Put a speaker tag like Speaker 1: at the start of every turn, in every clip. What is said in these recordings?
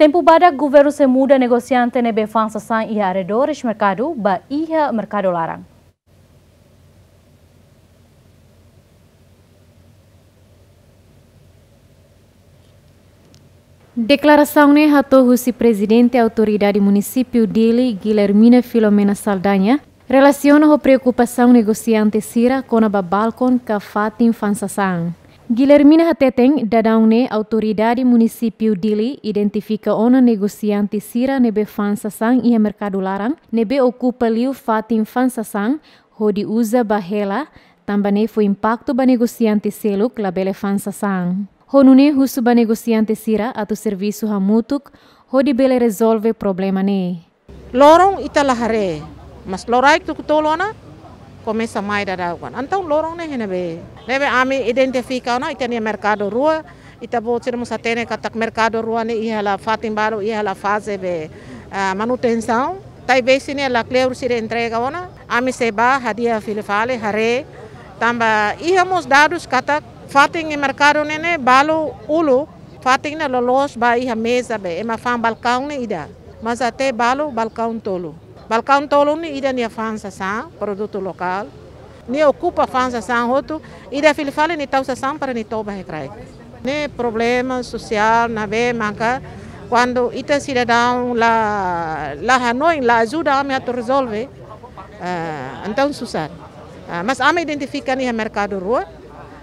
Speaker 1: Tempo bada, guveru semuda negosiante nebe fansa san ia arredores mercado, ba ia mercado larang. Declaração né husi presiden presidente da autoridade município dili Guilhermina Filomena Saldanha, relaciona ho preocupação negociante Sira com a Babalcon Kafatin fansasang. Gilermina Hateteng, ne autoridade munisipiu Dili identifica ona negosianti Sira nebe Fansasang ia mercado larang, nebe ocupa liu Fatim Fansasang, hodi uza bahela, tambane fu impacto ba negosianti Seluk labele Fansasang. Honune husu ba negosianti Sira atu servisu hamutuk, hodi bele resolve problema ne. Lorong
Speaker 2: italahare, mas lorai tu kutolona, começa samai da dar água. Então, lorong ne hene be. Leve ami identifika identificar, não, mercado rua, Ita bo bom, musa tene né, mercado rua, ne iha la faz baru iha la faze be manutenção. Tai be né, la clear sire entrega, ona, Ami seba se ba, hadia filifale, hare, tamba, e dadus dados fatin e mercado nene ne balo ulo, fatin né, lolos ba, iha mesa be, ema ma fan balkaun ne ida. Mas até balo balkaun tolo. Balcão tolun ida na fansa san, produto local. nem ocupa fansa san roto, ida é fili fala ni tal san para nem toba recrai. nem problema social na be manca. quando ita cidadão lá lá Hanoi lá ajuda a me a resolver. Uh, eh, então susar. Uh, eh, mas a me identifica ni mercado rua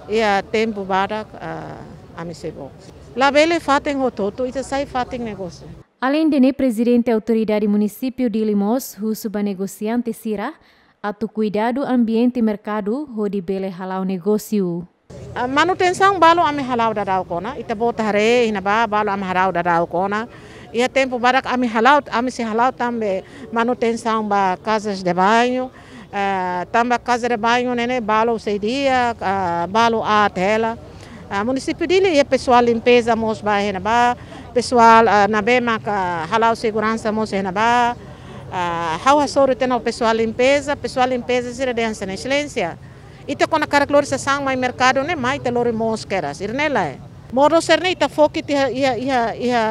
Speaker 2: e a tempo para uh, eh, a me sebo. Lá bele fatem rototo, isso sai fatem negócio.
Speaker 1: Além de presidente autoridade município de Limos, suba negosiante Sirah, atu cuidado ambiente mercado, di Bele
Speaker 2: Halau negosiu. A ah, manutenção balo ame halau da dau kona, ita bota hare ina ba balo ame halau da dau kona. Ia tempo barak ame halau, ame se halau tambe manutenção ba casas de banho, uh, tamba casa de banho nene balo sei dia, uh, ah, balo a tela. Uh, município dele e pessoal limpeza mos ba ina ba, pessoal uh, na BEMA uh, halau segurança moça na ba ah, hau hasoro tem o pessoal limpeza pessoal limpeza se redença na excelência e te com a sangue mais mercado né mais te lori mosqueras ir nela moro ser né ita foque ia ia ia ia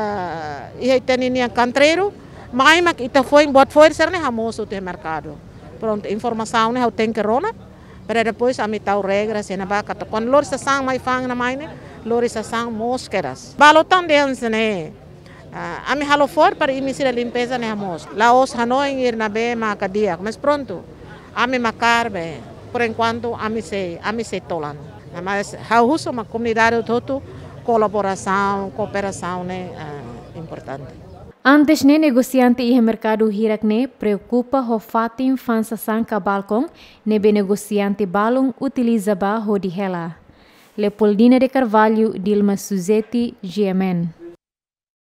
Speaker 2: ia nia cantreiro mas mas ita foi bot foi ser né hamoso te mercado pronto informação né eu tenho que rona para depois a mitau regras e na ba com lori sangue mais fang na mais né lorisa sang mosqueras. Balotan deles, né? Uh, ah, ami for para imisir a limpeza né mosca. Lá os Hanoi ir na be ma cadiac, mas pronto. Ami macar be. Por enquanto a ami se a ami se tolan. Mas uso uma comunidade todo colaboração, cooperação né uh, eh, ah, importante.
Speaker 1: Antes de negociante e mercado hirak ne preocupa ho Fatim fansa san kabalkon ne negociante balon utiliza ba ho dihela. Leopoldina de Carvalho, Dilma Suzeti GMN.